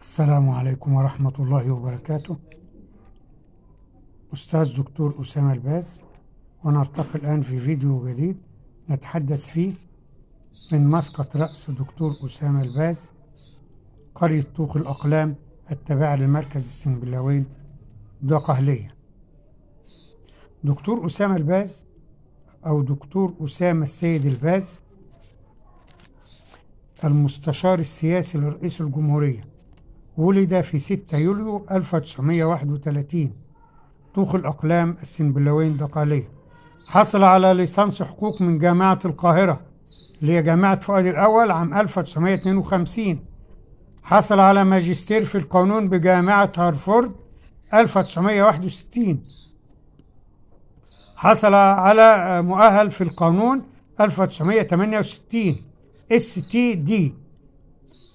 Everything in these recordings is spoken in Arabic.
السلام عليكم ورحمة الله وبركاته أستاذ دكتور أسامة الباز ونلتقي الآن في فيديو جديد نتحدث فيه من مسقط رأس دكتور أسامة الباز قرية طوق الأقلام التابعة للمركز السنبلاوي دقهلية دكتور أسامة الباز أو دكتور أسامة السيد الباز المستشار السياسي لرئيس الجمهورية ولد في 6 يوليو 1931 طوق الأقلام السنبلاوين دقالية حصل على ليسانس حقوق من جامعة القاهرة اللي هي جامعة فؤاد الأول عام 1952 حصل على ماجستير في القانون بجامعة هارفورد 1961 حصل على مؤهل في القانون 1968 اس تي دي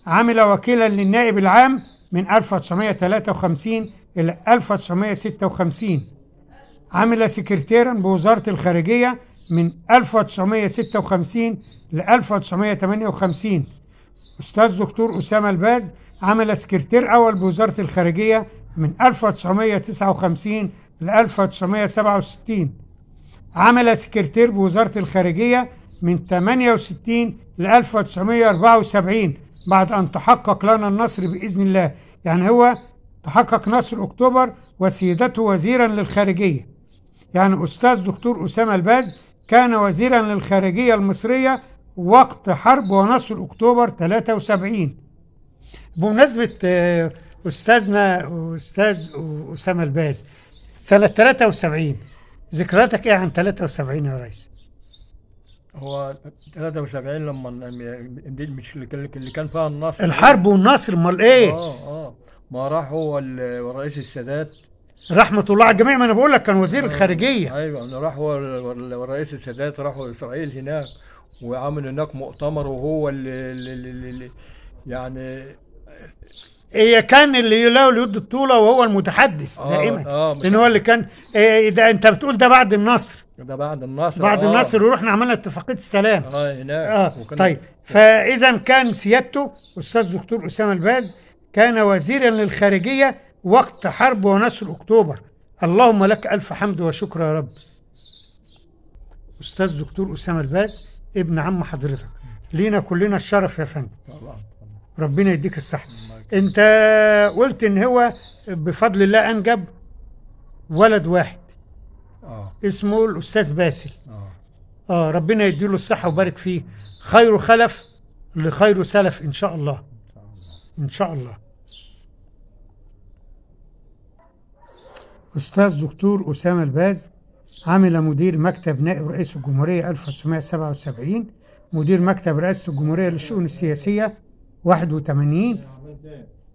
عمل وكيلا للنائب العام من 1953 إلى 1956 عمل سكرتيرا بوزارة الخارجية من 1956 ل 1958 أستاذ دكتور أسامة الباز عمل سكرتير أول بوزارة الخارجية من 1959 ل 1967 عمل سكرتير بوزارة الخارجية من 68 ل 1974 بعد أن تحقق لنا النصر بإذن الله يعني هو تحقق نصر أكتوبر وسيدته وزيرا للخارجية يعني أستاذ دكتور أسامة الباز كان وزيرا للخارجية المصرية وقت حرب ونصر أكتوبر 73 بمناسبة آه، أستاذنا أستاذ أسامة الباز سنة 73 ذكرياتك إيه عن 73 يا ريس؟ هو 73 لما دي المشكله اللي كان فيها النصر إيه؟ الحرب والنصر امال ايه؟ اه اه ما راح هو الرئيس السادات رحمة الله على الجميع ما انا بقول لك كان وزير الخارجية آه. ايوه راح هو الرئيس السادات راحوا اسرائيل هناك وعملوا هناك مؤتمر وهو اللي, اللي, اللي يعني هي كان اللي له اليد الطوله وهو المتحدث آه دائما آه لان هو اللي كان إيه،, إيه ده انت بتقول ده بعد النصر ده بعد النصر بعد آه النصر ورحنا عملنا اتفاقيه السلام اه آه طيب فاذا كان سيادته استاذ دكتور اسامه الباز كان وزيرا للخارجيه وقت حرب ونصر اكتوبر اللهم لك الف حمد وشكر يا رب استاذ دكتور اسامه الباز ابن عم حضرتك لينا كلنا الشرف يا فندم ربنا يديك الصحه انت قلت ان هو بفضل الله انجب ولد واحد آه. اسمه الاستاذ باسل آه. اه ربنا يديله الصحه ويبارك فيه خير خلف لخير سلف ان شاء الله ان شاء الله استاذ دكتور اسامه الباز عمل مدير مكتب نائب رئيس الجمهوريه 1977 مدير مكتب رئاسه الجمهوريه للشؤون السياسيه 81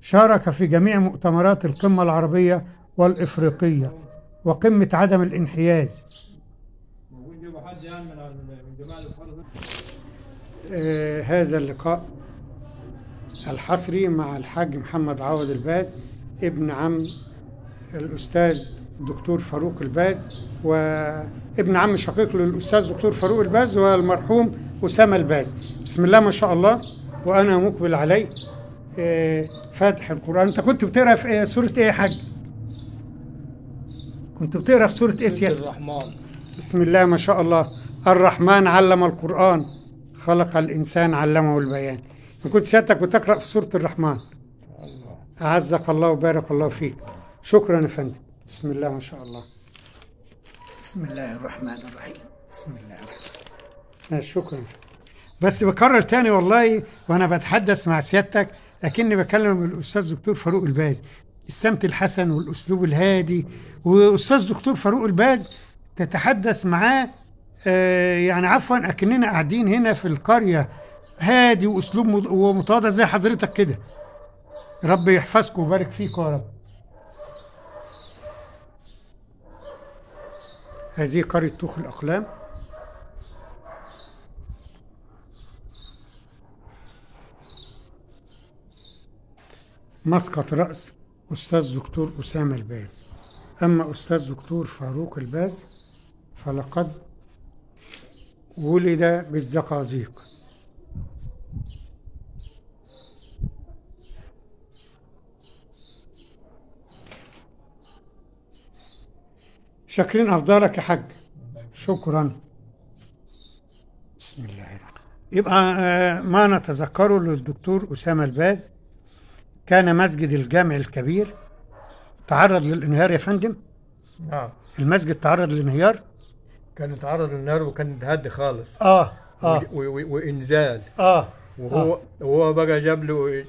شارك في جميع مؤتمرات القمة العربية والإفريقية وقمة عدم الانحياز آه، هذا اللقاء الحصري مع الحاج محمد عوض الباز ابن عم الأستاذ الدكتور فاروق الباز وابن عم شقيق للأستاذ دكتور فاروق الباز والمرحوم أسامة الباز بسم الله ما شاء الله وأنا مقبل عليه آه، فتح القرآن أنت كنت بتقرأ في إيه؟ سورة إيه يا حاج؟ كنت بتقرأ في سورة إيه سورة الرحمن بسم الله ما شاء الله الرحمن علم القرآن خلق الإنسان علمه البيان كنت سيادتك بتقرأ في سورة الرحمن الله أعزك الله وبارك الله فيك شكرا يا فندم بسم الله ما شاء الله بسم الله الرحمن الرحيم بسم الله الرحمن الرحيم شكرا بس بكرر تاني والله وانا بتحدث مع سيادتك لكني بكلم الاستاذ دكتور فاروق الباز السمت الحسن والاسلوب الهادي واستاذ دكتور فاروق الباز تتحدث معاه آه، يعني عفوا اكننا قاعدين هنا في القريه هادي واسلوب ومتواضع زي حضرتك كده رب يحفظكم ويبارك فيكم يا رب هذه قرية طوخ الأقلام مسقط رأس أستاذ دكتور أسامة الباز أما أستاذ دكتور فاروق الباز فلقد ولد بالزقازيق شاكرين أفضلك يا حاج شكرا بسم الله الرحمن يبقى آه، ما نتذكره للدكتور أسامة الباز كان مسجد الجامع الكبير تعرض للانهيار يا فندم اه المسجد تعرض للانهيار كان تعرض للانهيار وكان هد خالص اه اه وانزال اه وهو آه. وهو بقى جاب له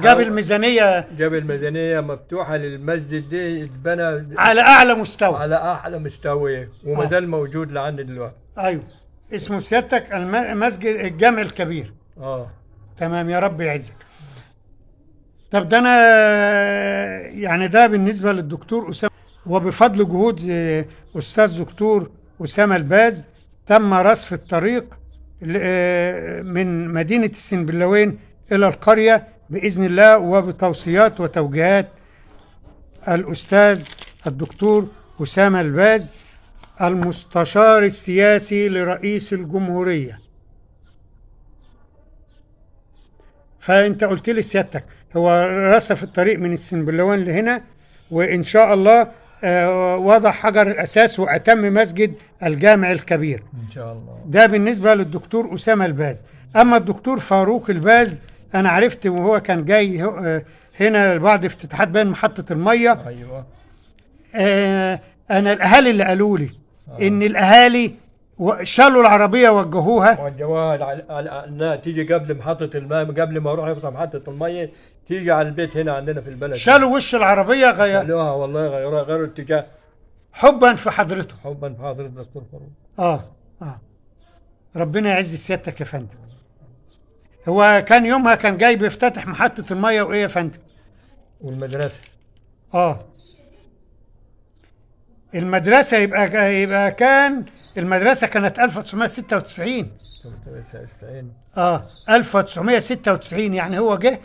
جاب الميزانية جاب الميزانية مفتوحة للمسجد دي اتبنى على أعلى مستوى على أعلى مستوى وما آه. زال آه. موجود لعند دلوقتي أيوه اسمه سيادتك المسجد الجامع الكبير اه تمام يا رب يعزك طب ده انا يعني ده بالنسبه للدكتور اسامه وبفضل جهود استاذ دكتور اسامه الباز تم رصف الطريق من مدينه السنبلاوين الى القريه باذن الله وبتوصيات وتوجيهات الاستاذ الدكتور اسامه الباز المستشار السياسي لرئيس الجمهوريه فانت قلت لي سيادتك هو رصف الطريق من السنبلوان لهنا وان شاء الله آه، وضع حجر الاساس واتم مسجد الجامع الكبير ان شاء الله ده بالنسبه للدكتور اسامه الباز اما الدكتور فاروق الباز انا عرفت وهو كان جاي آه، هنا بعد افتتاحات بين محطه الميه ايوه آه، انا الاهالي اللي قالوا لي ان الاهالي شالوا العربيه وجهوها وجهوها على انها تيجي قبل محطه الماء قبل ما اروح يفتح محطه الميه تيجي على البيت هنا عندنا في البلد شالوا وش العربيه غير شالوها والله غيروها غيروا اتجاه حبا في حضرته حبا في حضرته دكتور فاروق اه اه ربنا يعز سيادتك يا فندم هو كان يومها كان جاي بيفتتح محطه الميه وايه يا فندم والمدرسه اه المدرسة يبقى يبقى كان المدرسة كانت 1996 1996 اه 1996 يعني هو جه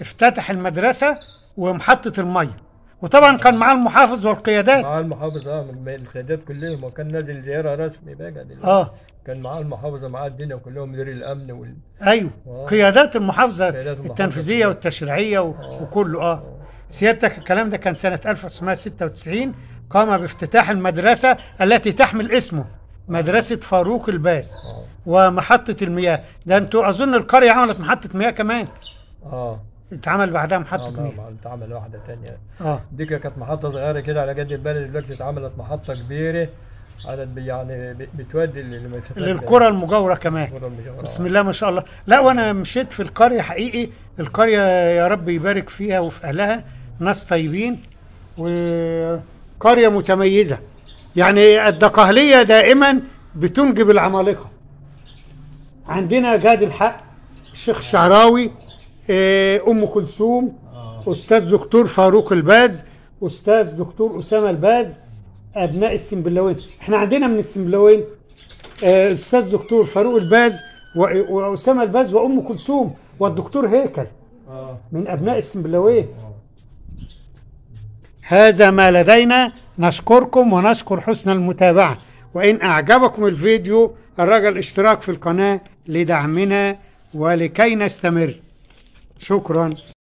افتتح المدرسة ومحطة المية وطبعا كان معاه المحافظ والقيادات معاه المحافظ اه من القيادات كلهم وكان نازل زيارة رسمي بقى دلوقتي اه كان معاه المحافظة معاه الدنيا كلهم مدير الأمن وال ايوه آه. قيادات المحافظة قيادات التنفيذية المحافظة. والتشريعية و... آه. وكله اه, آه. سيادتك الكلام ده كان سنة 1996 قام بافتتاح المدرسة التي تحمل اسمه مدرسة فاروق الباز ومحطة المياه ده انتوا أظن القرية عملت محطة مياه كمان اه اتعمل بعدها محطة آه مياه اتعمل واحدة تانية اه دي كانت محطة صغيرة كده على قد البلد دلوقتي اتعملت محطة كبيرة على يعني بتودي للمسافات للقرى المجاورة كمان المجاورة. آه. بسم الله ما شاء الله لا وأنا مشيت في القرية حقيقي القرية يا رب يبارك فيها وفي أهلها ناس طيبين و قرية متميزة يعني الدقهلية دائما بتنجب العمالقة عندنا جاد الحق الشيخ الشعراوي آه، ام كلثوم آه. استاذ دكتور فاروق الباز استاذ دكتور اسامه الباز ابناء السنبلاوين احنا عندنا من السنبلاوين آه، استاذ دكتور فاروق الباز واسامه الباز وام كلثوم والدكتور هيكل من ابناء السنبلاوين هذا ما لدينا نشكركم ونشكر حسن المتابعة وإن أعجبكم الفيديو الرجاء الاشتراك في القناة لدعمنا ولكي نستمر شكرا